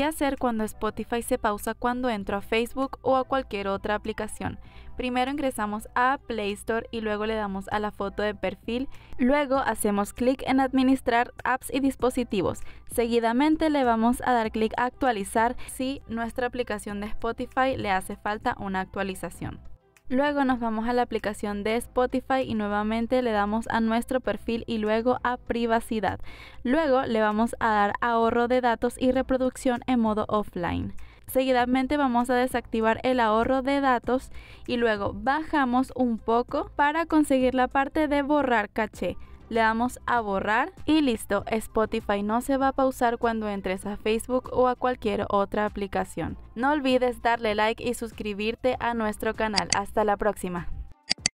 ¿Qué hacer cuando Spotify se pausa cuando entro a Facebook o a cualquier otra aplicación? Primero ingresamos a Play Store y luego le damos a la foto de perfil. Luego hacemos clic en Administrar apps y dispositivos. Seguidamente le vamos a dar clic a Actualizar si nuestra aplicación de Spotify le hace falta una actualización. Luego nos vamos a la aplicación de Spotify y nuevamente le damos a nuestro perfil y luego a privacidad. Luego le vamos a dar ahorro de datos y reproducción en modo offline. Seguidamente vamos a desactivar el ahorro de datos y luego bajamos un poco para conseguir la parte de borrar caché le damos a borrar y listo, Spotify no se va a pausar cuando entres a Facebook o a cualquier otra aplicación. No olvides darle like y suscribirte a nuestro canal. Hasta la próxima.